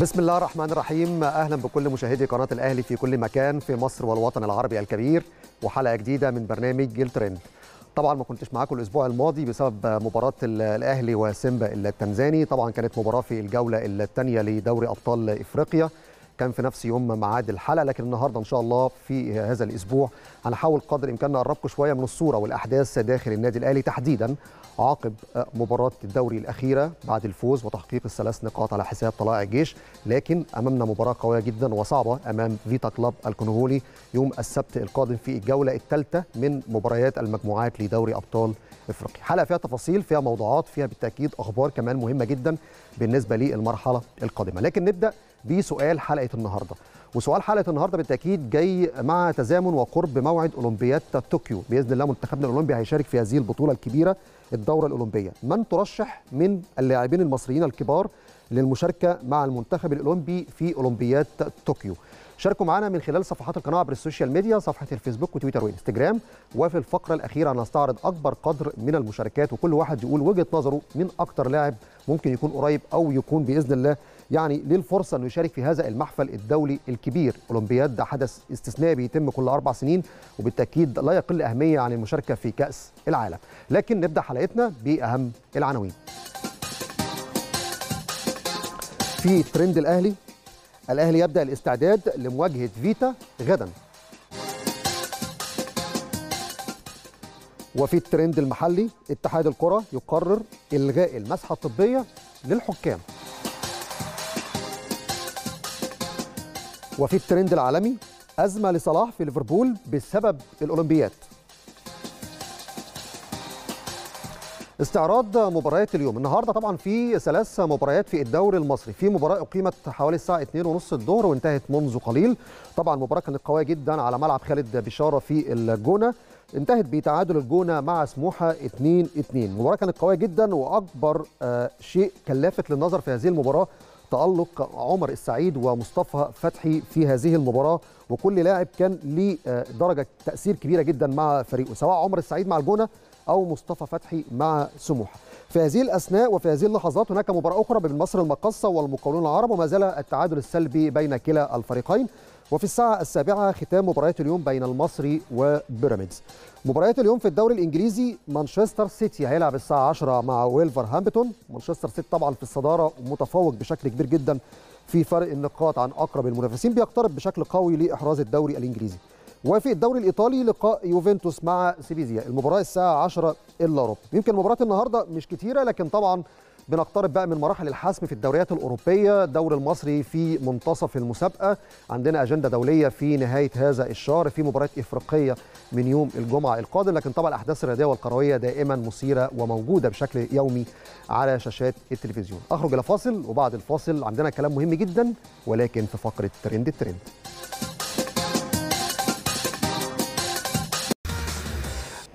بسم الله الرحمن الرحيم اهلا بكل مشاهدي قناه الاهلي في كل مكان في مصر والوطن العربي الكبير وحلقه جديده من برنامج جيل ترند طبعا ما كنتش معاكم الاسبوع الماضي بسبب مباراه الاهلي وسيمبا التنزاني طبعا كانت مباراه في الجوله الثانيه لدوري ابطال افريقيا كان في نفس يوم ميعاد الحلقه لكن النهارده ان شاء الله في هذا الاسبوع هنحاول قدر الامكان نقربكم شويه من الصوره والاحداث داخل النادي الاهلي تحديدا عقب مباراه الدوري الاخيره بعد الفوز وتحقيق الثلاث نقاط على حساب طلائع الجيش لكن امامنا مباراه قويه جدا وصعبه امام فيتا كلاب الكونغولي يوم السبت القادم في الجوله الثالثه من مباريات المجموعات لدوري ابطال افريقيا حلقه فيها تفاصيل فيها موضوعات فيها بالتاكيد اخبار كمان مهمه جدا بالنسبه للمرحله القادمه لكن نبدا بسؤال حلقه النهارده وسؤال حلقه النهارده بالتاكيد جاي مع تزامن وقرب موعد اولمبياد طوكيو باذن الله منتخبنا الاولمبي هيشارك في هذه البطوله الكبيره الدوره الاولمبيه من ترشح من اللاعبين المصريين الكبار للمشاركه مع المنتخب الاولمبي في اولمبياد طوكيو شاركوا معنا من خلال صفحات القناه عبر السوشيال ميديا صفحه الفيسبوك وتويتر وانستجرام وفي الفقره الاخيره هنستعرض اكبر قدر من المشاركات وكل واحد يقول وجهه نظره من اكتر لاعب ممكن يكون قريب او يكون باذن الله يعني ليه الفرصه انه يشارك في هذا المحفل الدولي الكبير اولمبياد ده حدث استثنائي بيتم كل اربع سنين وبالتاكيد لا يقل اهميه عن المشاركه في كاس العالم لكن نبدا حلقتنا باهم العناوين في ترند الاهلي الأهلي يبدأ الاستعداد لمواجهة فيتا غدا وفي الترند المحلي اتحاد الكرة يقرر إلغاء المسحة الطبية للحكام وفي الترند العالمي أزمة لصلاح في ليفربول بسبب الأولمبيات استعراض مباريات اليوم النهارده طبعا في ثلاث مباريات في الدوري المصري في مباراه اقيمت حوالي الساعه 2:30 الظهر وانتهت منذ قليل طبعا المباراه كانت قويه جدا على ملعب خالد بشاره في الجونه انتهت بتعادل الجونه مع سموحه 2-2 المباراه كانت قويه جدا واكبر آه، شيء كان لافت للنظر في هذه المباراه تألق عمر السعيد ومصطفى فتحي في هذه المباراة وكل لاعب كان ليه آه، درجة تأثير كبيرة جدا مع فريقه سواء عمر السعيد مع الجونة أو مصطفى فتحي مع سموحة في هذه الأثناء وفي هذه اللحظات هناك مباراة أخرى بين مصر المقصه والمقاولون العرب وما زال التعادل السلبي بين كلا الفريقين وفي الساعة السابعة ختام مباريات اليوم بين المصري وبيراميدز مباريات اليوم في الدوري الإنجليزي مانشستر سيتي هيلعب الساعة 10 مع ويلفرهامبتون مانشستر سيتي طبعا في الصدارة متفوق بشكل كبير جدا في فرق النقاط عن أقرب المنافسين بيقترب بشكل قوي لإحراز الدوري الإنجليزي وفي الدوري الايطالي لقاء يوفنتوس مع سيفيزيا المباراه الساعه 10 الا ربع يمكن مباراه النهارده مش كتيره لكن طبعا بنقترب بقى من مراحل الحسم في الدوريات الأوروبية الدوري المصري في منتصف المسابقة عندنا أجندة دولية في نهاية هذا الشهر في مباريات إفريقية من يوم الجمعة القادم لكن طبعا الأحداث الرياضية والكروية دائما مثيرة وموجودة بشكل يومي على شاشات التلفزيون أخرج إلى فاصل وبعد الفاصل عندنا كلام مهم جدا ولكن في فقرة ترند الترند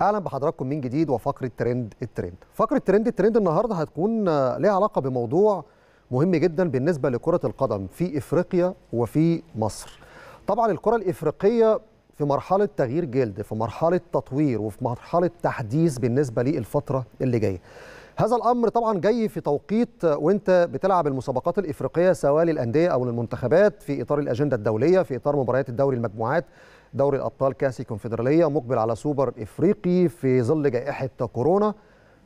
اهلا بحضراتكم من جديد وفقره ترند الترند فقره ترند الترند النهارده هتكون آه، ليها علاقه بموضوع مهم جدا بالنسبه لكره القدم في افريقيا وفي مصر طبعا الكره الافريقيه في مرحله تغيير جلد في مرحله تطوير وفي مرحله تحديث بالنسبه للفتره اللي جايه هذا الامر طبعا جاي في توقيت آه، وانت بتلعب المسابقات الافريقيه سواء للانديه او للمنتخبات في اطار الاجنده الدوليه في اطار مباريات الدوري المجموعات دوري الابطال كاس الكونفدراليه مقبل على سوبر افريقي في ظل جائحه كورونا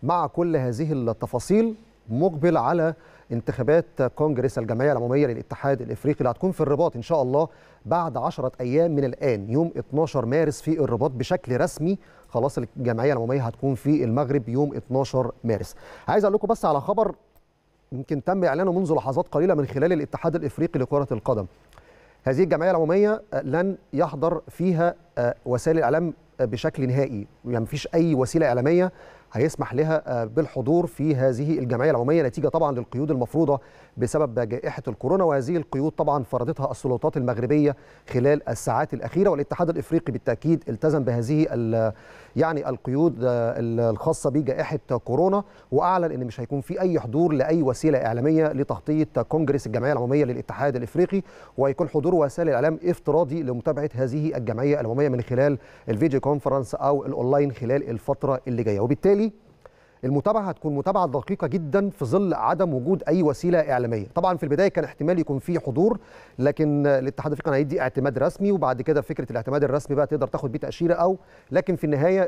مع كل هذه التفاصيل مقبل على انتخابات كونجرس الجمعيه العموميه للاتحاد الافريقي اللي هتكون في الرباط ان شاء الله بعد 10 ايام من الان يوم 12 مارس في الرباط بشكل رسمي خلاص الجمعيه العموميه هتكون في المغرب يوم 12 مارس عايز اقول لكم بس على خبر يمكن تم اعلانه منذ لحظات قليله من خلال الاتحاد الافريقي لكره القدم هذه الجمعيه العموميه آه، لن يحضر فيها آه، وسائل الاعلام آه، بشكل نهائي يعني مفيش اي وسيله اعلاميه هيسمح لها آه، بالحضور في هذه الجمعيه العموميه نتيجه طبعا للقيود المفروضه بسبب جائحه الكورونا وهذه القيود طبعا فرضتها السلطات المغربيه خلال الساعات الاخيره والاتحاد الافريقي بالتاكيد التزم بهذه يعني القيود آه، الخاصه بجائحه كورونا واعلن ان مش هيكون في اي حضور لاي وسيله اعلاميه لتغطيه كونجرس الجمعيه العموميه للاتحاد الافريقي وهيكون حضور وسائل الاعلام افتراضي لمتابعه هذه الجمعيه العموميه من خلال الفيديو كونفرنس او الاونلاين خلال الفتره اللي جايه وبالتالي المتابعه هتكون متابعه دقيقه جدا في ظل عدم وجود اي وسيله اعلاميه طبعا في البدايه كان احتمال يكون في حضور لكن الاتحاد الافريقي هيدي اعتماد رسمي وبعد كده فكره الاعتماد الرسمي بقى تقدر تاخد بيه تاشيره او لكن في النهايه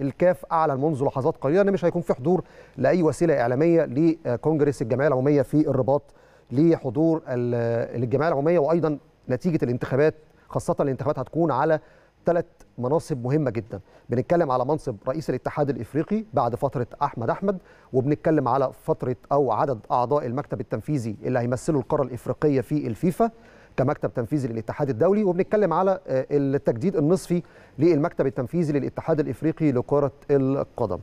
الكاف اعلن منذ لحظات قليله ان مش هيكون في حضور لاي وسيله اعلاميه لكونجرس الجمعيه العموميه في الرباط لحضور الجمعيه العموميه وايضا نتيجه الانتخابات خاصه الانتخابات هتكون على ثلاث مناصب مهمه جدا بنتكلم على منصب رئيس الاتحاد الافريقي بعد فتره احمد احمد وبنتكلم على فتره او عدد اعضاء المكتب التنفيذي اللي هيمثلوا القاره الافريقيه في الفيفا كمكتب تنفيذي للاتحاد الدولي وبنتكلم على آه، التجديد النصفي للمكتب التنفيذي للاتحاد الافريقي لكره القدم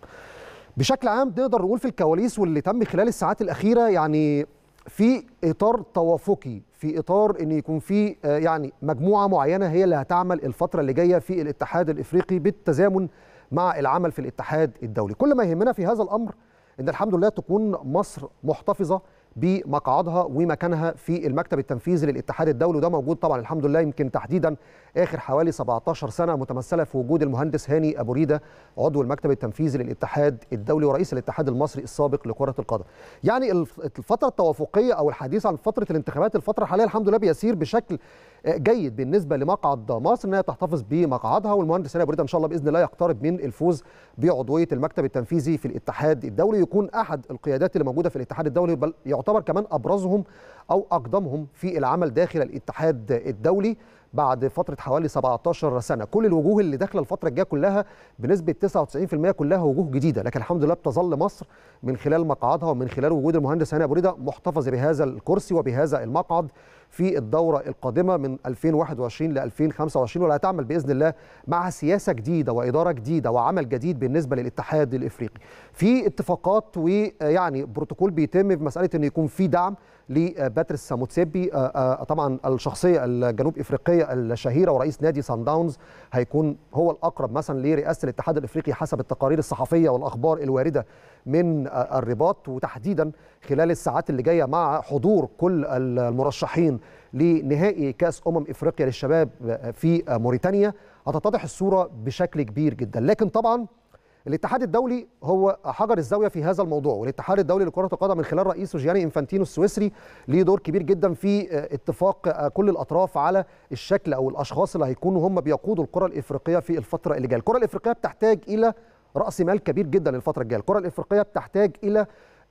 بشكل عام نقدر نقول في الكواليس واللي تم خلال الساعات الاخيره يعني في اطار توافقي في اطار ان يكون في آه، يعني مجموعه معينه هي اللي هتعمل الفتره اللي جايه في الاتحاد الافريقي بالتزامن مع العمل في الاتحاد الدولي كل ما يهمنا في هذا الامر ان الحمد لله تكون مصر محتفظه بمقعدها ومكانها في المكتب التنفيذي للاتحاد الدولي وده موجود طبعا الحمد لله يمكن تحديدا اخر حوالي 17 سنه متمثله في وجود المهندس هاني ابو ريده عضو المكتب التنفيذي للاتحاد الدولي ورئيس الاتحاد المصري السابق لكره القدم. يعني الفتره التوافقيه او الحديث عن فتره الانتخابات الفتره الحاليه الحمد لله بيسير بشكل آه، جيد بالنسبه لمقعد مصر انها تحتفظ بمقعدها والمهندس هاني ابو ريده ان شاء الله باذن الله يقترب من الفوز بعضويه المكتب التنفيذي في الاتحاد الدولي يكون احد القيادات اللي موجوده في الاتحاد الدولي بل يعتبر يعتبر كمان ابرزهم او اقدمهم في العمل داخل الاتحاد الدولي بعد فتره حوالي 17 سنه كل الوجوه اللي داخله الفتره الجايه كلها بنسبه 99% كلها وجوه جديده لكن الحمد لله بتظل مصر من خلال مقعدها ومن خلال وجود المهندس هاني ابو محتفظ بهذا الكرسي وبهذا المقعد في الدورة القادمة من 2021 ل 2025 ولا تعمل بإذن الله مع سياسة جديدة وإدارة جديدة وعمل جديد بالنسبة للاتحاد الإفريقي في اتفاقات ويعني بروتوكول بيتم في مسألة أن يكون في دعم لباتريس ساموتسيبي آه، آه، طبعا الشخصيه الجنوب افريقيه الشهيره ورئيس نادي سان داونز هيكون هو الاقرب مثلا لرئاسه الاتحاد الافريقي حسب التقارير الصحفيه والاخبار الوارده من آه، الرباط وتحديدا خلال الساعات اللي جايه مع حضور كل المرشحين لنهائي كاس امم افريقيا للشباب في موريتانيا هتتضح الصوره بشكل كبير جدا لكن طبعا الاتحاد الدولي هو حجر الزاويه في هذا الموضوع والاتحاد الدولي لكره القدم من خلال رئيسه جياني انفانتينو السويسري ليه دور كبير جدا في آه، اتفاق آه، كل الاطراف على الشكل او الاشخاص اللي هيكونوا هم بيقودوا الكره الافريقيه في الفتره اللي جايه الكره الافريقيه بتحتاج الى راس مال كبير جدا للفتره الجايه الكره الافريقيه بتحتاج الى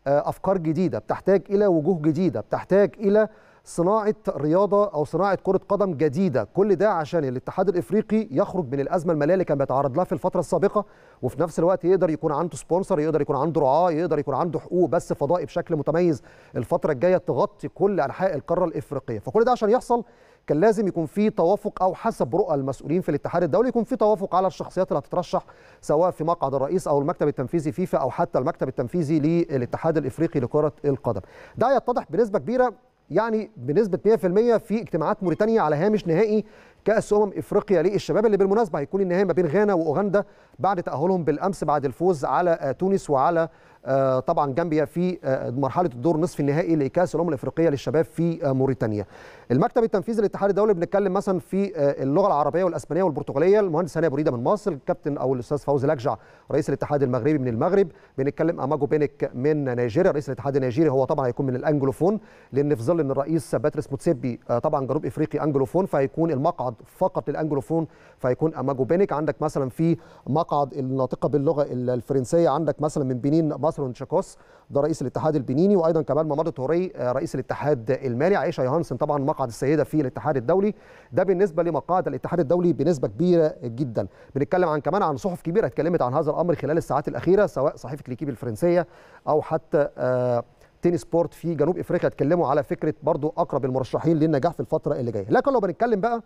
آه، افكار جديده بتحتاج الى وجوه جديده بتحتاج الى صناعه رياضه او صناعه كره قدم جديده كل ده عشان الاتحاد الافريقي يخرج من الازمه الماليه اللي كان بيتعرض لها في الفتره السابقه وفي نفس الوقت يقدر يكون عنده سبونسر يقدر يكون عنده رعاه يقدر يكون عنده حقوق بس فضائي بشكل متميز الفتره الجايه تغطي كل انحاء القاره الافريقيه فكل ده عشان يحصل كان لازم يكون في توافق او حسب رؤى المسؤولين في الاتحاد الدولي يكون في توافق على الشخصيات اللي هتترشح سواء في مقعد الرئيس او المكتب التنفيذي فيفا او حتى المكتب التنفيذي للاتحاد الافريقي لكره القدم ده يتضح بنسبه كبيره يعني بنسبه 100% في اجتماعات موريتانيا على هامش نهائي كاس امم افريقيا للشباب اللي بالمناسبه هيكون النهائي ما بين غانا واوغندا بعد تاهلهم بالامس بعد الفوز على تونس وعلى آه، طبعا جامبيا في آه، مرحله الدور نصف النهائي لكاس الامم الافريقيه للشباب في آه، موريتانيا المكتب التنفيذي للاتحاد الدولي بنتكلم مثلا في اللغه العربيه والاسبانيه والبرتغاليه المهندس هاني بريده من مصر الكابتن او الاستاذ فوزي لكجع رئيس الاتحاد المغربي من المغرب بنتكلم اماجو بينك من نيجيريا رئيس الاتحاد النيجيري هو طبعا هيكون من الانجلوفون لان في ظل ان الرئيس باتريس موتسيبي طبعا جنوب افريقي انجلوفون فهيكون المقعد فقط للانجلوفون فهيكون اماجو بينك عندك مثلا في مقعد الناطقه باللغه الفرنسيه عندك مثلا من بنين مصر ناصر شاكوس ده رئيس الاتحاد البنيني وايضا كمال ممر توري آه، رئيس الاتحاد المالي عائشه يوهانسن طبعا مقعد السيده في الاتحاد الدولي ده بالنسبه لمقاعد الاتحاد الدولي بنسبه كبيره جدا بنتكلم عن كمان عن صحف كبيره اتكلمت عن هذا الامر خلال الساعات الاخيره سواء صحيفه ليكيب الفرنسيه او حتى آه تنس سبورت في جنوب افريقيا اتكلموا على فكره برضو اقرب المرشحين للنجاح في الفتره اللي جايه لكن لو بنتكلم بقى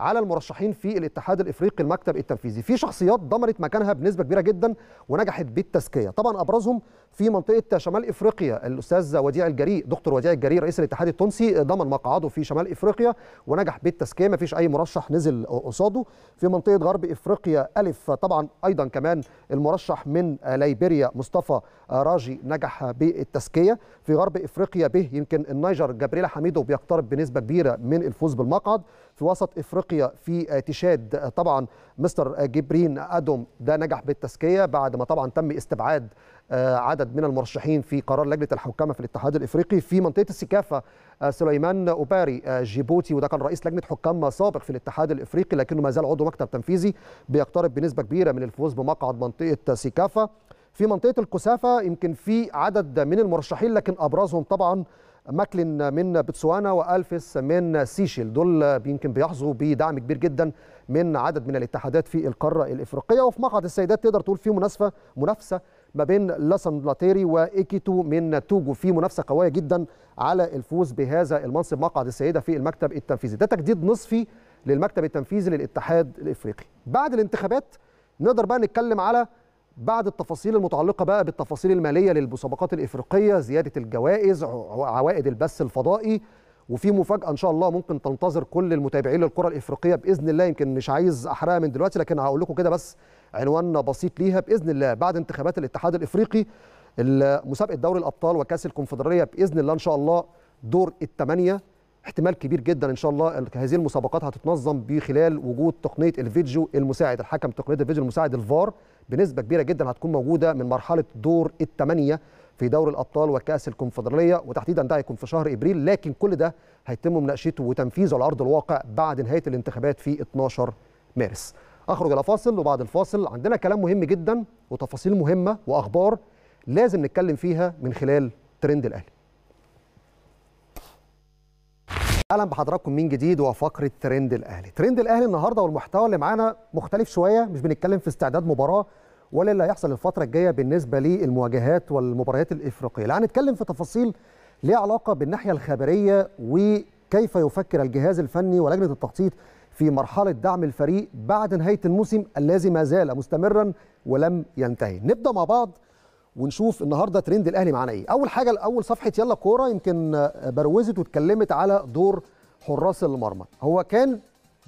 على المرشحين في الاتحاد الافريقي المكتب التنفيذي في شخصيات ضمنت مكانها بنسبه كبيره جدا ونجحت بالتزكيه طبعا ابرزهم في منطقه شمال افريقيا الاستاذ وديع الجريء دكتور وديع الجريء رئيس الاتحاد التونسي ضمن مقعده في شمال افريقيا ونجح بالتزكيه ما فيش اي مرشح نزل قصاده في منطقه غرب افريقيا الف طبعا ايضا كمان المرشح من ليبيريا مصطفى راجي نجح بالتزكيه في غرب افريقيا به يمكن النيجر جبريل حميدو بيقترب بنسبه كبيره من الفوز بالمقعد في وسط افريقيا في تشاد طبعا مستر جبرين ادم ده نجح بالتزكيه بعد ما طبعا تم استبعاد آه، عدد من المرشحين في قرار لجنه الحكامه في الاتحاد الافريقي في منطقه السكافه آه، سليمان اوباري آه، جيبوتي وده كان رئيس لجنه حكام سابق في الاتحاد الافريقي لكنه ما زال عضو مكتب تنفيذي بيقترب بنسبه كبيره من الفوز بمقعد منطقه سكافه في منطقه الكثافه يمكن في عدد من المرشحين لكن ابرزهم طبعا ماكلين من بتسوانا والفيس من سيشيل دول يمكن بيحظوا بدعم كبير جدا من عدد من الاتحادات في القاره الافريقيه وفي مقعد السيدات تقدر تقول في منافسه منافسه ما بين لاسن لاتيري وايكيتو من توجو في منافسه قويه جدا على الفوز بهذا المنصب مقعد السيده في المكتب التنفيذي ده تجديد نصفي للمكتب التنفيذي للاتحاد الافريقي بعد الانتخابات نقدر بقى نتكلم على بعد التفاصيل المتعلقة بقى بالتفاصيل المالية للمسابقات الإفريقية زيادة الجوائز عوائد البث الفضائي وفي مفاجأة إن شاء الله ممكن تنتظر كل المتابعين للكرة الإفريقية بإذن الله يمكن مش عايز أحرقها من دلوقتي لكن هقول لكم كده بس عنوان بسيط ليها بإذن الله بعد انتخابات الاتحاد الإفريقي مسابقة دوري الأبطال وكأس الكونفدرالية بإذن الله إن شاء الله دور الثمانية احتمال كبير جدا ان شاء الله هذه المسابقات هتتنظم بخلال وجود تقنيه الفيديو المساعد الحكم تقنيه الفيديو المساعد الفار بنسبه كبيره جدا هتكون موجوده من مرحله دور الثمانيه في دوري الابطال وكاس الكونفدراليه وتحديدا ده هيكون في شهر ابريل لكن كل ده هيتم مناقشته وتنفيذه على ارض الواقع بعد نهايه الانتخابات في 12 مارس. اخرج الى فاصل وبعد الفاصل عندنا كلام مهم جدا وتفاصيل مهمه واخبار لازم نتكلم فيها من خلال ترند الاهلي. اهلا بحضراتكم من جديد وفقره ترند الاهلي ترند الاهلي النهارده والمحتوى اللي معانا مختلف شويه مش بنتكلم في استعداد مباراه ولا اللي هيحصل الفتره الجايه بالنسبه للمواجهات والمباريات الافريقيه لا هنتكلم في تفاصيل ليها علاقه بالناحيه الخبريه وكيف يفكر الجهاز الفني ولجنه التخطيط في مرحله دعم الفريق بعد نهايه الموسم الذي ما زال مستمرا ولم ينتهي نبدا مع بعض ونشوف النهارده ترند الاهلي معانا ايه اول حاجه الاول صفحه يلا كوره يمكن آه، بروزت واتكلمت على دور حراس المرمى هو كان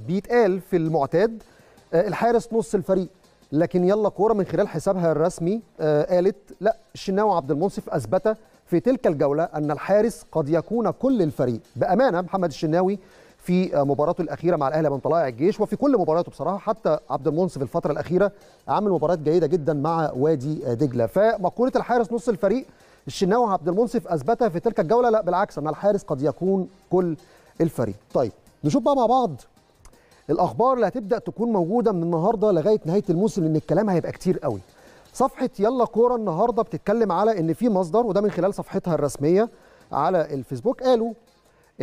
بيتقال في المعتاد آه، الحارس نص الفريق لكن يلا كوره من خلال حسابها الرسمي آه، قالت لا الشناوي عبد المنصف اثبت في تلك الجوله ان الحارس قد يكون كل الفريق بامانه محمد الشناوي في مباراته الاخيره مع الاهلي من طلائع الجيش وفي كل مباراته بصراحه حتى عبد المنصف الفتره الاخيره عامل مباريات جيده جدا مع وادي دجله فمقوله الحارس نص الفريق الشناوي عبد المنصف اثبتها في تلك الجوله لا بالعكس ان الحارس قد يكون كل الفريق طيب نشوف بقى مع بعض الاخبار اللي هتبدا تكون موجوده من النهارده لغايه نهايه الموسم لان الكلام هيبقى كتير قوي صفحه يلا كوره النهارده بتتكلم على ان في مصدر وده من خلال صفحتها الرسميه على الفيسبوك قالوا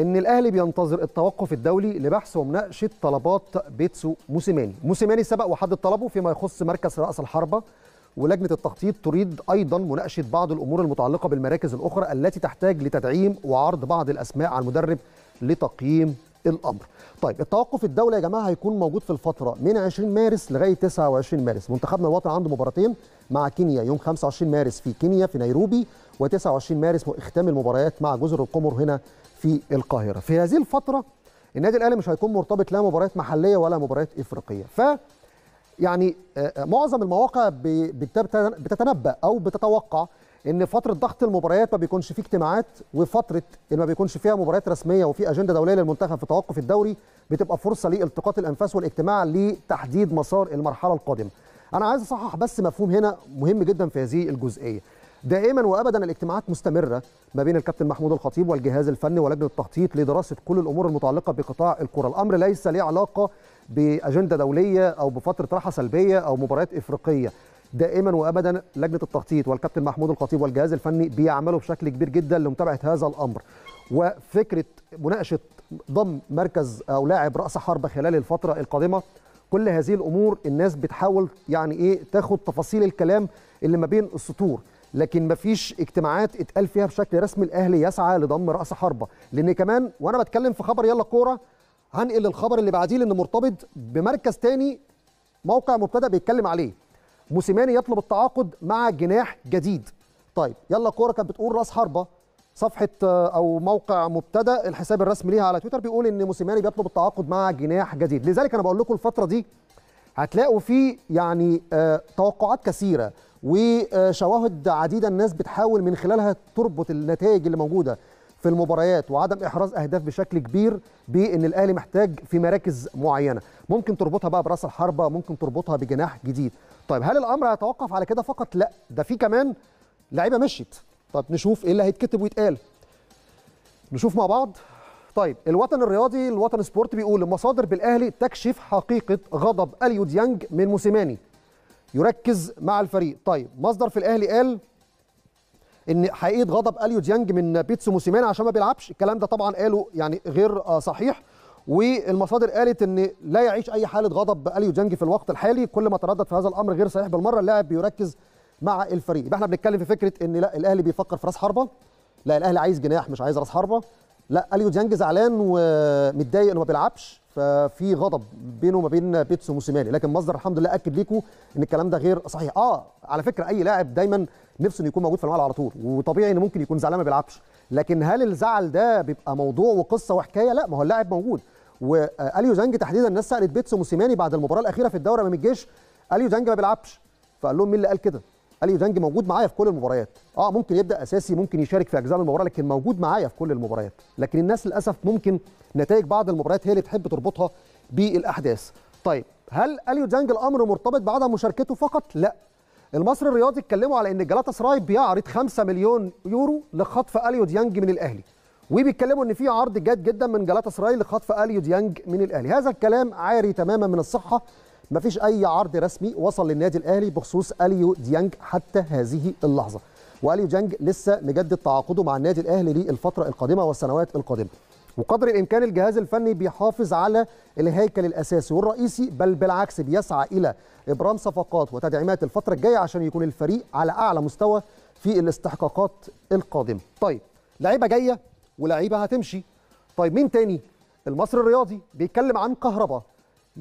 ان الاهلي بينتظر التوقف الدولي لبحث ومناقشه طلبات بيتسو موسيماني موسيماني سبق وحدد طلبه فيما يخص مركز راس الحربه ولجنه التخطيط تريد ايضا مناقشه بعض الامور المتعلقه بالمراكز الاخرى التي تحتاج لتدعيم وعرض بعض الاسماء على المدرب لتقييم الامر. طيب التوقف الدولي يا جماعه هيكون موجود في الفتره من 20 مارس لغايه 29 مارس، منتخبنا الوطني عنده مباراتين مع كينيا يوم 25 مارس في كينيا في نيروبي و29 مارس اختام المباريات مع جزر القمر هنا في القاهره في هذه الفتره النادي الاهلي مش هيكون مرتبط لا مباريات محليه ولا مباريات افريقيه ف يعني آه، آه، معظم المواقع بتتنبأ او بتتوقع ان فتره ضغط المباريات ما بيكونش فيه اجتماعات وفتره اللي ما بيكونش فيها مباريات رسميه وفي اجنده دوليه للمنتخب في توقف الدوري بتبقى فرصه لالتقاط الانفاس والاجتماع لتحديد مسار المرحله القادمه. انا عايز اصحح بس مفهوم هنا مهم جدا في هذه الجزئيه. دائما وابدا الاجتماعات مستمره ما بين الكابتن محمود الخطيب والجهاز الفني ولجنه التخطيط لدراسه كل الامور المتعلقه بقطاع الكره، الامر ليس له علاقه باجنده دوليه او بفتره راحه سلبيه او مباريات افريقيه. دائما وابدا لجنه التخطيط والكابتن محمود الخطيب والجهاز الفني بيعملوا بشكل كبير جدا لمتابعه هذا الامر. وفكره مناقشه ضم مركز او لاعب راس حربه خلال الفتره القادمه كل هذه الامور الناس بتحاول يعني ايه تاخد تفاصيل الكلام اللي ما بين السطور. لكن مفيش اجتماعات اتقال فيها بشكل رسمي الاهلي يسعى لضم راس حربه لان كمان وانا بتكلم في خبر يلا كوره هنقل الخبر اللي بعديه لان مرتبط بمركز تاني موقع مبتدا بيتكلم عليه موسيماني يطلب التعاقد مع جناح جديد طيب يلا كوره كانت بتقول راس حربه صفحه او موقع مبتدا الحساب الرسمي ليها على تويتر بيقول ان موسيماني بيطلب التعاقد مع جناح جديد لذلك انا بقول لكم الفتره دي هتلاقوا في يعني آه، توقعات كثيره وشواهد عديده الناس بتحاول من خلالها تربط النتائج اللي موجوده في المباريات وعدم احراز اهداف بشكل كبير بان الاهلي محتاج في مراكز معينه ممكن تربطها بقى براس الحربه ممكن تربطها بجناح جديد طيب هل الامر هيتوقف على كده فقط لا ده في كمان لعيبه مشيت طب نشوف ايه اللي هيتكتب ويتقال نشوف مع بعض طيب الوطن الرياضي الوطن سبورت بيقول المصادر بالاهلي تكشف حقيقه غضب اليو ديانج من موسيماني يركز مع الفريق طيب مصدر في الاهلي قال ان حقيقه غضب اليو ديانج من بيتسو موسيماني عشان ما بيلعبش الكلام ده طبعا قاله يعني غير آه، صحيح والمصادر قالت ان لا يعيش اي حاله غضب اليو ديانج في الوقت الحالي كل ما تردد في هذا الامر غير صحيح بالمره اللاعب بيركز مع الفريق يبقى احنا بنتكلم في فكره ان لا الاهلي بيفكر في راس حربه لا الاهلي عايز جناح مش عايز راس حربه لا اليو ديانج زعلان ومتضايق انه ما بيلعبش ففي غضب بينه وما بين بيتسو موسيماني لكن مصدر الحمد لله اكد لكم ان الكلام ده غير صحيح اه على فكره اي لاعب دايما نفسه انه يكون موجود في الملعب على طول وطبيعي ان ممكن يكون زعلان ما بيلعبش لكن هل الزعل ده بيبقى موضوع وقصه وحكايه لا ما هو اللاعب موجود واليو زانج تحديدا الناس سالت بيتسو موسيماني بعد المباراه الاخيره في الدوري امام الجيش اليو زانج ما بيلعبش فقال لهم مين اللي قال كده اليو دانج موجود معايا في كل المباريات اه ممكن يبدا اساسي ممكن يشارك في اجزاء من المباراه لكن موجود معايا في كل المباريات لكن الناس للاسف ممكن نتائج بعض المباريات هي اللي تحب تربطها بالاحداث طيب هل اليو دانج الامر مرتبط بعدم مشاركته فقط لا المصري الرياضي اتكلموا على ان جلاتا سراي بيعرض 5 مليون يورو لخطف اليو ديانج من الاهلي وبيتكلموا ان في عرض جاد جدا من جلاتا سراي لخطف اليو ديانج من الاهلي هذا الكلام عاري تماما من الصحه مفيش أي عرض رسمي وصل للنادي الأهلي بخصوص أليو ديانج حتى هذه اللحظة وأليو ديانج لسه مجدد تعاقده مع النادي الأهلي للفترة القادمة والسنوات القادمة وقدر الامكان الجهاز الفني بيحافظ على الهيكل الاساسي والرئيسي بل بالعكس بيسعى الى ابرام صفقات وتدعيمات الفتره الجايه عشان يكون الفريق على اعلى مستوى في الاستحقاقات القادمه. طيب لعيبه جايه ولعيبه هتمشي. طيب مين تاني؟ المصري الرياضي بيتكلم عن كهرباء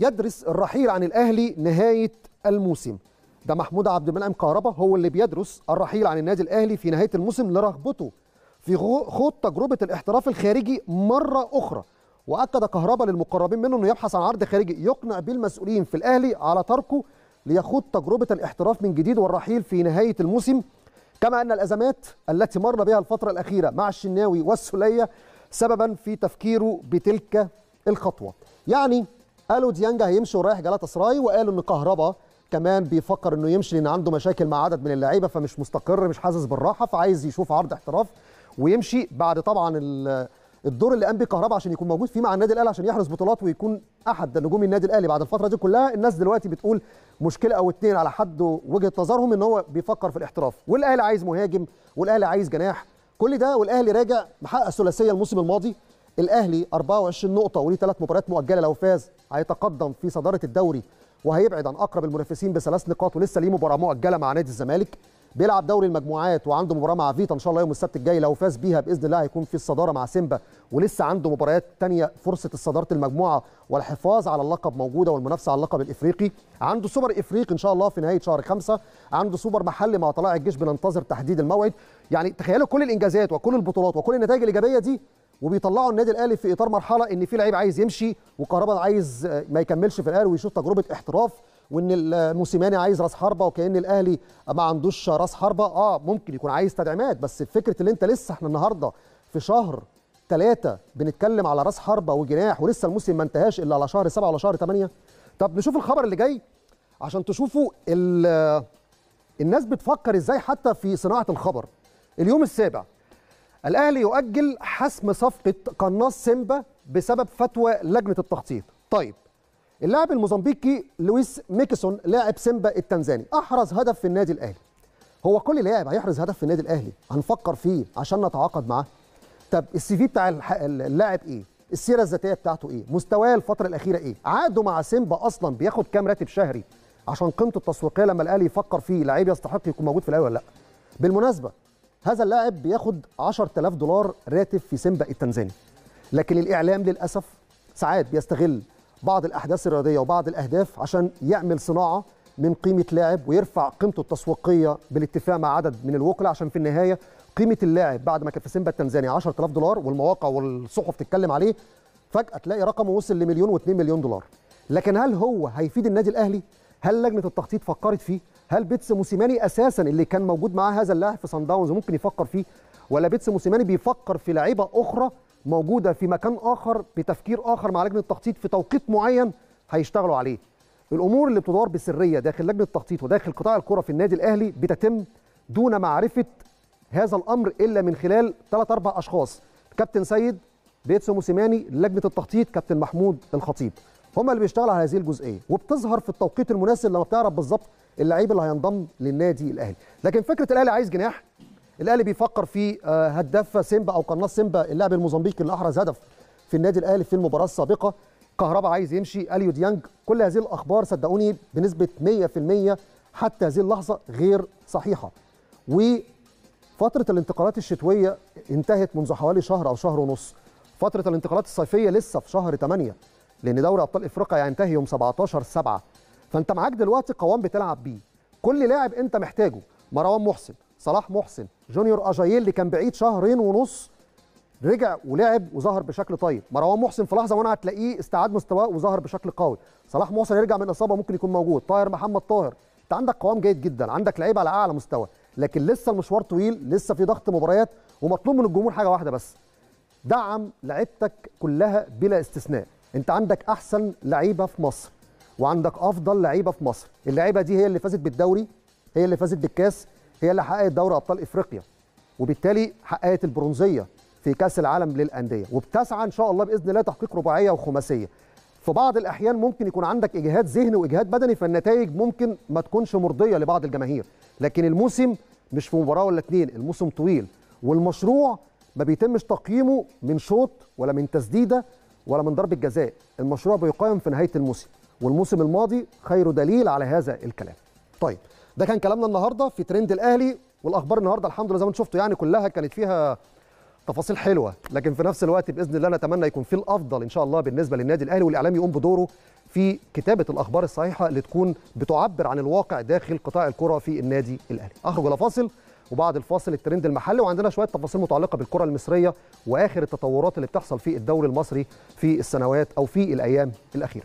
يدرس الرحيل عن الأهلي نهاية الموسم ده محمود عبد المنعم كهربا هو اللي بيدرس الرحيل عن النادي الأهلي في نهاية الموسم لرغبته في خوض تجربة الاحتراف الخارجي مرة أخرى وأكد كهربا للمقربين منه أنه يبحث عن عرض خارجي يقنع به المسؤولين في الأهلي على تركه ليخوض تجربة الاحتراف من جديد والرحيل في نهاية الموسم كما أن الأزمات التي مر بها الفترة الأخيرة مع الشناوي والسلية سببا في تفكيره بتلك الخطوة يعني قالوا ديانجا هيمشي ورايح جلاتا سراي وقالوا ان كهربا كمان بيفكر انه يمشي لان عنده مشاكل مع عدد من اللعيبه فمش مستقر مش حاسس بالراحه فعايز يشوف عرض احتراف ويمشي بعد طبعا الدور اللي قام بيه كهربا عشان يكون موجود فيه مع النادي الاهلي عشان يحرز بطولات ويكون احد نجوم النادي الاهلي بعد الفتره دي كلها الناس دلوقتي بتقول مشكله او اتنين على حد وجهه نظرهم ان هو بيفكر في الاحتراف والاهلي عايز مهاجم والاهلي عايز جناح كل ده والاهلي راجع محقق الثلاثيه الموسم الماضي الاهلي 24 نقطه وليه ثلاث مباريات مؤجله لو فاز هيتقدم في صداره الدوري وهيبعد عن اقرب المنافسين بثلاث نقاط ولسه ليه مباراه مؤجله مع نادي الزمالك بيلعب دوري المجموعات وعنده مباراه مع فيتا ان شاء الله يوم السبت الجاي لو فاز بيها باذن الله هيكون في الصداره مع سيمبا ولسه عنده مباريات ثانيه فرصه الصداره المجموعه والحفاظ على اللقب موجوده والمنافسه على اللقب الافريقي عنده سوبر افريقي ان شاء الله في نهايه شهر خمسة عنده سوبر محلي مع طلائع الجيش بننتظر تحديد الموعد يعني تخيلوا كل الانجازات وكل البطولات وكل النتائج الايجابيه دي وبيطلعوا النادي الاهلي في اطار مرحله ان في لعيب عايز يمشي وكهربا عايز ما يكملش في الاهلي ويشوف تجربه احتراف وان الموسيماني عايز راس حربه وكان الاهلي ما عندوش راس حربه اه ممكن يكون عايز تدعيمات بس فكره اللي انت لسه احنا النهارده في شهر ثلاثة بنتكلم على راس حربة وجناح ولسه الموسم ما انتهاش إلا على شهر سبعة ولا شهر ثمانية طب نشوف الخبر اللي جاي عشان تشوفوا الناس بتفكر إزاي حتى في صناعة الخبر اليوم السابع الاهلي يؤجل حسم صفقه قناص سيمبا بسبب فتوى لجنه التخطيط طيب اللاعب الموزمبيقي لويس ميكسون لاعب سيمبا التنزاني احرز هدف في النادي الاهلي هو كل لاعب هيحرز هدف في النادي الاهلي هنفكر فيه عشان نتعاقد معاه طب السي في بتاع اللاعب ايه السيره الذاتيه بتاعته ايه مستواه الفتره الاخيره ايه عقده مع سيمبا اصلا بياخد كام راتب شهري عشان قيمته التسويقيه لما الاهلي يفكر فيه لعيب يستحق يكون موجود في الاهلي ولا لا بالمناسبه هذا اللاعب بياخد 10000 دولار راتب في سيمبا التنزاني لكن الاعلام للاسف ساعات بيستغل بعض الاحداث الرياضيه وبعض الاهداف عشان يعمل صناعه من قيمه لاعب ويرفع قيمته التسويقيه بالاتفاق مع عدد من الوكلاء عشان في النهايه قيمه اللاعب بعد ما كان في سيمبا التنزاني 10000 دولار والمواقع والصحف تتكلم عليه فجاه تلاقي رقمه وصل لمليون و2 مليون دولار لكن هل هو هيفيد النادي الاهلي هل لجنه التخطيط فكرت فيه هل بيتس موسيماني اساسا اللي كان موجود معاه هذا اللاعب في صن داونز ممكن يفكر فيه ولا بيتس موسيماني بيفكر في لعيبه اخرى موجوده في مكان اخر بتفكير اخر مع لجنه التخطيط في توقيت معين هيشتغلوا عليه الامور اللي بتدار بسريه داخل لجنه التخطيط وداخل قطاع الكره في النادي الاهلي بتتم دون معرفه هذا الامر الا من خلال ثلاث اربع اشخاص كابتن سيد بيتسو موسيماني لجنه التخطيط كابتن محمود الخطيب هم اللي بيشتغلوا على هذه الجزئيه وبتظهر في التوقيت المناسب لما بتعرف بالظبط اللعيب اللي هينضم للنادي الاهلي لكن فكره الاهلي عايز جناح الاهلي بيفكر في آه، هداف سيمبا او قناص سيمبا اللاعب الموزمبيقي اللي احرز هدف في النادي الاهلي في المباراه السابقه كهربا عايز يمشي اليو ديانج كل هذه الاخبار صدقوني بنسبه 100% حتى هذه اللحظه غير صحيحه وفتره الانتقالات الشتويه انتهت منذ حوالي شهر او شهر ونص فتره الانتقالات الصيفيه لسه في شهر 8 لان دوري ابطال افريقيا ينتهي يوم 17 7 فانت معاك دلوقتي قوام بتلعب بيه كل لاعب انت محتاجه مروان محسن صلاح محسن جونيور اجايل اللي كان بعيد شهرين ونص رجع ولعب وظهر بشكل طيب مروان محسن في لحظه وانا هتلاقيه استعاد مستواه وظهر بشكل قوي صلاح محسن يرجع من اصابه ممكن يكون موجود طاهر محمد طاهر انت عندك قوام جيد جدا عندك لعيبه على اعلى مستوى لكن لسه المشوار طويل لسه في ضغط مباريات ومطلوب من الجمهور حاجه واحده بس دعم لعبتك كلها بلا استثناء انت عندك احسن لعيبه في مصر وعندك افضل لعيبه في مصر اللعيبه دي هي اللي فازت بالدوري هي اللي فازت بالكاس هي اللي حققت دوري ابطال افريقيا وبالتالي حققت البرونزيه في كاس العالم للانديه وبتسعى ان شاء الله باذن الله تحقيق رباعيه وخماسيه في بعض الاحيان ممكن يكون عندك اجهاد ذهني واجهاد بدني فالنتائج ممكن ما تكونش مرضيه لبعض الجماهير لكن الموسم مش في مباراه ولا اتنين الموسم طويل والمشروع ما بيتمش تقييمه من شوط ولا من تسديده ولا من ضربه جزاء المشروع بيقام في نهايه الموسم والموسم الماضي خير دليل على هذا الكلام طيب ده كان كلامنا النهارده في ترند الاهلي والاخبار النهارده الحمد لله زي ما انتم شفتوا يعني كلها كانت فيها تفاصيل حلوه لكن في نفس الوقت باذن الله نتمنى يكون في الافضل ان شاء الله بالنسبه للنادي الاهلي والاعلام يقوم بدوره في كتابه الاخبار الصحيحه اللي تكون بتعبر عن الواقع داخل قطاع الكره في النادي الاهلي اخرج الى فاصل وبعد الفاصل الترند المحلي وعندنا شويه تفاصيل متعلقه بالكره المصريه واخر التطورات اللي بتحصل في الدوري المصري في السنوات او في الايام الاخيره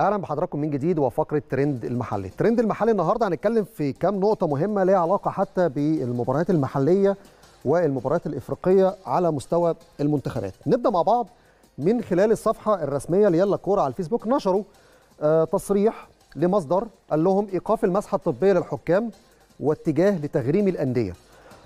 اهلا بحضراتكم من جديد وفقره ترند المحلي ترند المحلي النهارده هنتكلم في كام نقطه مهمه ليها علاقه حتى بالمباريات المحليه والمباريات الافريقيه على مستوى المنتخبات نبدا مع بعض من خلال الصفحه الرسميه ليلا كوره على الفيسبوك نشروا آه، تصريح لمصدر قال لهم ايقاف المسحه الطبيه للحكام واتجاه لتغريم الانديه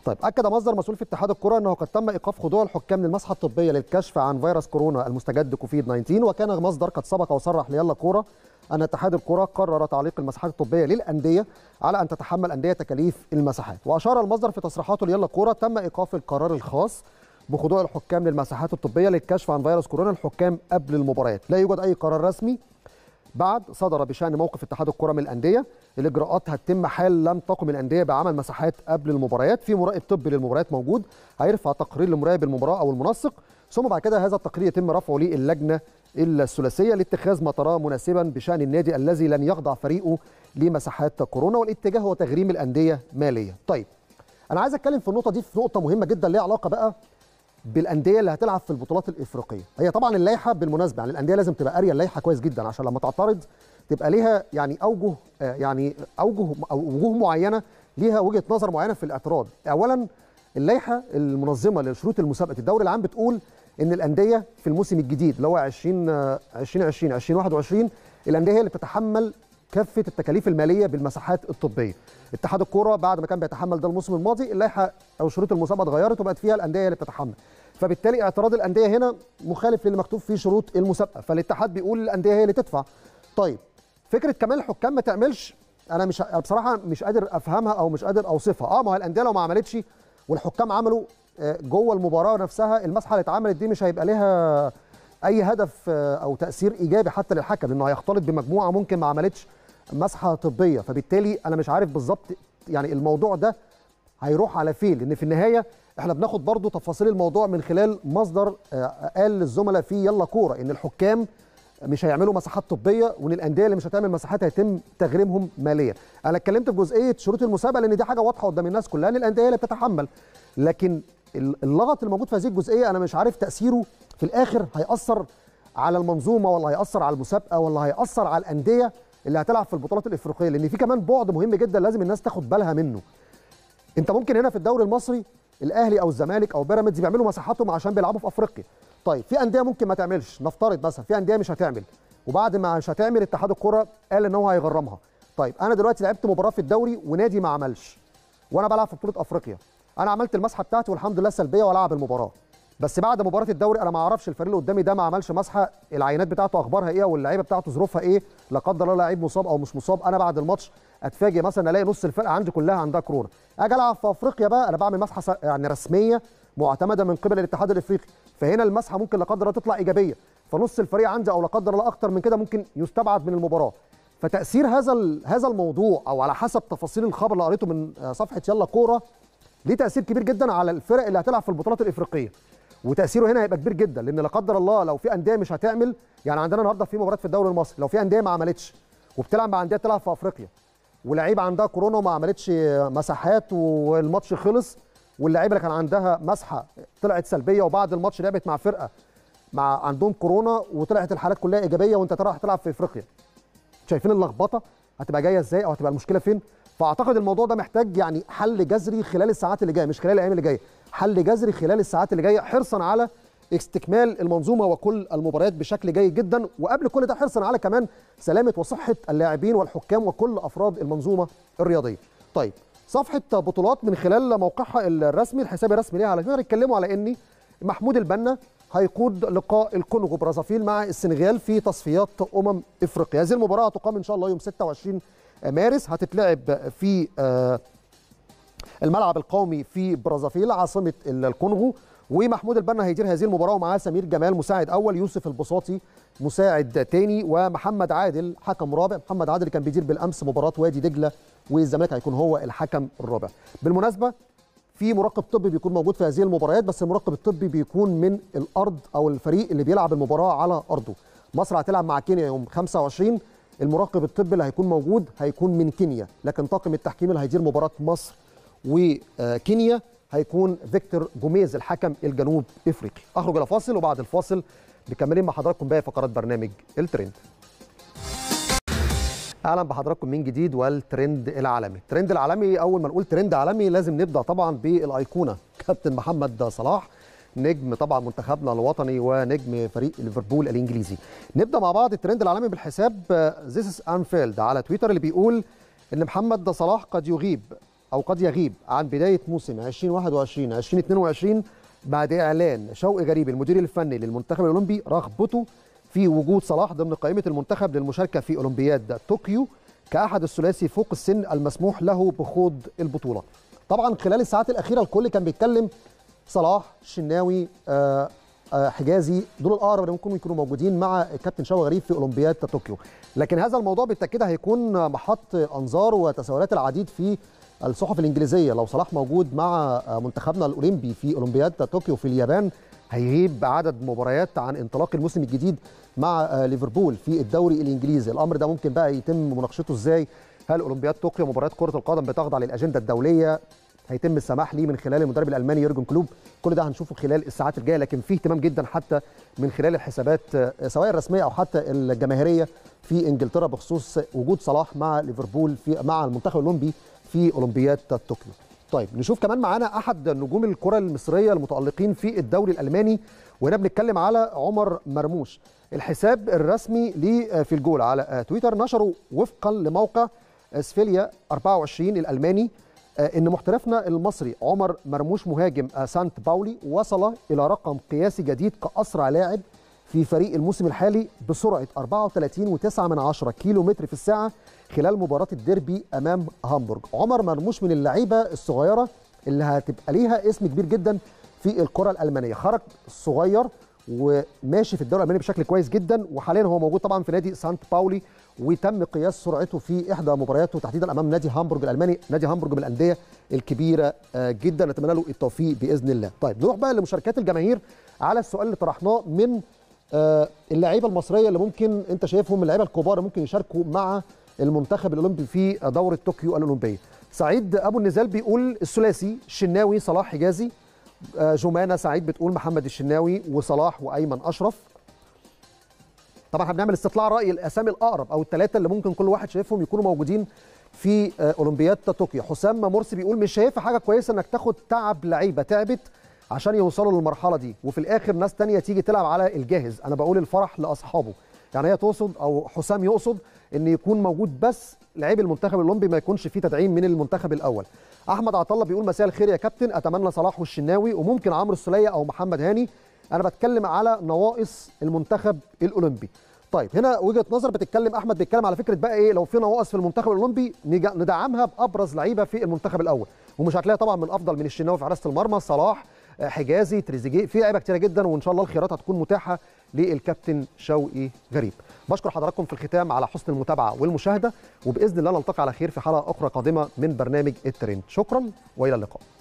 طيب اكد مصدر مسؤول في اتحاد الكره انه قد تم ايقاف خضوع الحكام للمسحه الطبيه للكشف عن فيروس كورونا المستجد كوفيد 19 وكان مصدر قد سبق وصرح ليلا كوره ان اتحاد الكره قرر تعليق المسحات الطبيه للانديه على ان تتحمل انديه تكاليف المساحات واشار المصدر في تصريحاته ليلا كوره تم ايقاف القرار الخاص بخضوع الحكام للمساحات الطبيه للكشف عن فيروس كورونا الحكام قبل المباريات لا يوجد اي قرار رسمي بعد صدر بشان موقف اتحاد الكره من الانديه الاجراءات هتتم حال لم تقم الانديه بعمل مساحات قبل المباريات في مراقب طبي للمباريات موجود هيرفع تقرير لمراقب المباراه او المنسق ثم بعد كده هذا التقرير يتم رفعه للجنه الثلاثيه لاتخاذ ما تراه مناسبا بشان النادي الذي لن يخضع فريقه لمساحات كورونا والاتجاه هو تغريم الانديه ماليا طيب انا عايز اتكلم في النقطه دي في نقطه مهمه جدا ليها علاقه بقى بالانديه اللي هتلعب في البطولات الافريقيه هي طبعا اللائحه بالمناسبه يعني الانديه لازم تبقى قاريه اللائحه كويس جدا عشان لما تعترض تبقى ليها يعني اوجه آه، يعني اوجه او وجوه معينه ليها وجهه نظر معينه في الاعتراض اولا اللائحه المنظمه لشروط المسابقه الدوري العام بتقول ان الانديه في الموسم الجديد اللي هو 20 2020 2021 الانديه هي اللي بتتحمل كافه التكاليف الماليه بالمساحات الطبيه. اتحاد الكوره بعد ما كان بيتحمل ده الموسم الماضي اللائحه او شروط المسابقه اتغيرت وبقت فيها الانديه اللي بتتحمل. فبالتالي اعتراض الانديه هنا مخالف للي مكتوب فيه شروط المسابقه، فالاتحاد بيقول الانديه هي اللي تدفع. طيب فكره كمان الحكام ما تعملش انا مش بصراحه مش قادر افهمها او مش قادر اوصفها، اه ما هو الانديه لو ما عملتش والحكام عملوا آه، جوه المباراه نفسها المسحه اللي اتعملت دي مش هيبقى لها اي هدف آه، او تاثير ايجابي حتى للحكم لانه هيختلط بمجموعه ممكن ما عملتش مسحه طبيه فبالتالي انا مش عارف بالظبط يعني الموضوع ده هيروح على فين لان في النهايه احنا بناخد برضو تفاصيل الموضوع من خلال مصدر آه، قال للزملاء في يلا كوره ان الحكام مش هيعملوا مساحات طبيه وان الانديه اللي مش هتعمل مساحات هيتم تغريمهم ماليا انا اتكلمت في جزئيه شروط المسابقه لان دي حاجه واضحه قدام الناس كلها ان الانديه اللي بتتحمل لكن اللغط الموجود في هذه الجزئيه انا مش عارف تاثيره في الاخر هيأثر على المنظومه ولا هيأثر على المسابقه ولا هيأثر على الانديه اللي هتلعب في البطولات الافريقيه لان في كمان بعد مهم جدا لازم الناس تاخد بالها منه انت ممكن هنا في الدوري المصري الاهلي او الزمالك او بيراميدز بيعملوا مساحاتهم عشان بيلعبوا في افريقيا طيب في انديه ممكن ما تعملش نفترض مثلا في انديه مش هتعمل وبعد ما مش هتعمل اتحاد الكره قال ان هو هيغرمها طيب انا دلوقتي لعبت مباراه في الدوري ونادي ما عملش وانا بلعب في بطوله افريقيا انا عملت المسحه بتاعتي والحمد لله سلبيه والعب المباراه بس بعد مباراه الدوري انا ما اعرفش الفريق اللي قدامي ده ما عملش مسحه العينات بتاعته اخبارها ايه واللعيبه بتاعته ظروفها ايه لا قدر الله لعيب مصاب او مش مصاب انا بعد الماتش اتفاجئ مثلا الاقي نص الفرقه عندي كلها عندها كورونا اجي العب في افريقيا بقى انا بعمل مسحه يعني رسميه معتمده من قبل الاتحاد الافريقي فهنا المسحه ممكن لا قدر الله تطلع ايجابيه فنص الفريق عندي او لا قدر الله اكتر من كده ممكن يستبعد من المباراه فتاثير هذا هذا الموضوع او على حسب تفاصيل الخبر اللي قريته من صفحه يلا كوره ليه تاثير كبير جدا على الفرق اللي هتلعب في البطولات الافريقيه وتاثيره هنا هيبقى كبير جدا لان لا قدر الله لو في انديه مش هتعمل يعني عندنا النهارده في مباريات في الدوري المصري لو في انديه ما عملتش وبتلعب مع انديه تلعب في افريقيا ولاعيبه عندها كورونا وما عملتش مساحات والماتش خلص واللعيبه اللي كان عندها مسحه طلعت سلبيه وبعد الماتش لعبت مع فرقه مع عندهم كورونا وطلعت الحالات كلها ايجابيه وانت رايح تلعب في افريقيا شايفين اللخبطه هتبقى جايه ازاي او هتبقى المشكله فين فاعتقد الموضوع ده محتاج يعني حل جذري خلال الساعات اللي جايه مش خلال الايام اللي جايه حل جذري خلال الساعات اللي جايه حرصا على استكمال المنظومه وكل المباريات بشكل جيد جدا وقبل كل ده حرصا على كمان سلامه وصحه اللاعبين والحكام وكل افراد المنظومه الرياضيه طيب صفحه بطولات من خلال موقعها الرسمي الحساب الرسمي ليها على تويتر اتكلموا على ان محمود البنا هيقود لقاء الكونغو برازافيل مع السنغال في تصفيات امم افريقيا هذه المباراه هتقام ان شاء الله يوم 26 مارس هتتلعب في آه، الملعب القومي في برازافيل عاصمه الكونغو ومحمود البنا هيدير هذه المباراه ومعاه سمير جمال مساعد اول يوسف البساطي مساعد تاني ومحمد عادل حكم رابع محمد عادل كان بيدير بالامس مباراه وادي دجله والزمالك هيكون هو الحكم الرابع بالمناسبه في مراقب طبي بيكون موجود في هذه المباريات بس المراقب الطبي بيكون من الارض او الفريق اللي بيلعب المباراه على ارضه مصر هتلعب مع كينيا يوم 25 المراقب الطبي اللي هيكون موجود هيكون من كينيا لكن طاقم التحكيم اللي هيدير مباراه مصر وكينيا هيكون فيكتور جوميز الحكم الجنوب افريقي اخرج الى فاصل وبعد الفاصل مكملين مع حضراتكم باقي فقرات برنامج الترند اهلا بحضراتكم من جديد والترند العالمي الترند العالمي اول ما نقول ترند عالمي لازم نبدا طبعا بالايقونه كابتن محمد صلاح نجم طبعا منتخبنا الوطني ونجم فريق ليفربول الانجليزي نبدا مع بعض الترند العالمي بالحساب زيس آه، انفيلد على تويتر اللي بيقول ان محمد صلاح قد يغيب او قد يغيب عن بدايه موسم 2021 2022 بعد اعلان شوقي غريب المدير الفني للمنتخب الاولمبي رغبته في وجود صلاح ضمن قائمه المنتخب للمشاركه في اولمبياد طوكيو كاحد الثلاثي فوق السن المسموح له بخوض البطوله. طبعا خلال الساعات الاخيره الكل كان بيتكلم صلاح شناوي آه، آه، حجازي دول الاقرب اللي ممكن يكونوا موجودين مع الكابتن شوقي غريب في اولمبياد طوكيو لكن هذا الموضوع بالتاكيد هيكون محط انظار وتساؤلات العديد في الصحف الانجليزيه لو صلاح موجود مع منتخبنا الاولمبي في اولمبياد طوكيو في اليابان هيغيب عدد مباريات عن انطلاق الموسم الجديد مع آه، ليفربول في الدوري الانجليزي الامر ده ممكن بقى يتم مناقشته ازاي هل اولمبياد طوكيو مباريات كره القدم بتخضع للاجنده الدوليه هيتم السماح ليه من خلال المدرب الالماني يورجن كلوب كل ده هنشوفه خلال الساعات الجايه لكن في اهتمام جدا حتى من خلال الحسابات آه، سواء الرسميه او حتى الجماهيريه في انجلترا بخصوص وجود صلاح مع ليفربول في مع المنتخب الاولمبي في اولمبياد طوكيو طيب نشوف كمان معانا احد نجوم الكره المصريه المتالقين في الدوري الالماني وهنا بنتكلم على عمر مرموش الحساب الرسمي لي آه، في الجول على آه، تويتر نشره وفقا لموقع اسفيليا 24 الالماني آه، ان محترفنا المصري عمر مرموش مهاجم آه، سانت باولي وصل الى رقم قياسي جديد كاسرع لاعب في فريق الموسم الحالي بسرعه 34.9 كيلو متر في الساعه خلال مباراه الديربي امام هامبورج. عمر مرموش من اللعيبه الصغيره اللي هتبقى ليها اسم كبير جدا في الكره الالمانيه، خرج صغير وماشي في الدوري الالماني بشكل كويس جدا وحاليا هو موجود طبعا في نادي سانت باولي وتم قياس سرعته في احدى مبارياته تحديدا امام نادي هامبورج الالماني نادي هامبورج من الانديه الكبيره آه، جدا نتمنى له التوفيق باذن الله طيب نروح بقى لمشاركات الجماهير على السؤال اللي طرحناه من آه، اللعيبه المصريه اللي ممكن انت شايفهم اللعيبه الكبار ممكن يشاركوا مع المنتخب الاولمبي في دوره طوكيو الاولمبيه سعيد ابو النزال بيقول الثلاثي الشناوي صلاح حجازي آه، جمانه سعيد بتقول محمد الشناوي وصلاح وايمن اشرف طبعا احنا بنعمل استطلاع راي الاسامي الاقرب او الثلاثه اللي ممكن كل واحد شايفهم يكونوا موجودين في آه، اولمبياد طوكيو حسام مرسي بيقول مش شايفها حاجه كويسه انك تاخد تعب لعيبه تعبت عشان يوصلوا للمرحله دي وفي الاخر ناس تانية تيجي تلعب على الجاهز انا بقول الفرح لاصحابه يعني هي تقصد او حسام يقصد ان يكون موجود بس لعيب المنتخب الاولمبي ما يكونش فيه تدعيم من المنتخب الاول احمد عطله بيقول مساء الخير يا كابتن اتمنى صلاح والشناوي وممكن عمرو السليه او محمد هاني انا بتكلم على نواقص المنتخب الاولمبي طيب هنا وجهه نظر بتتكلم احمد بيتكلم على فكره بقى ايه لو في نواقص في المنتخب الاولمبي ندعمها بابرز لعيبه في المنتخب الاول ومش هتلاقي طبعا من افضل من الشناوي في حراسه المرمى صلاح آه، حجازي تريزيجيه في لعيبه كتيره جدا وان شاء الله الخيارات هتكون متاحه للكابتن شوقي غريب بشكر حضراتكم في الختام على حسن المتابعه والمشاهده وباذن الله نلتقي على خير في حلقه اخرى قادمه من برنامج الترند شكرا والى اللقاء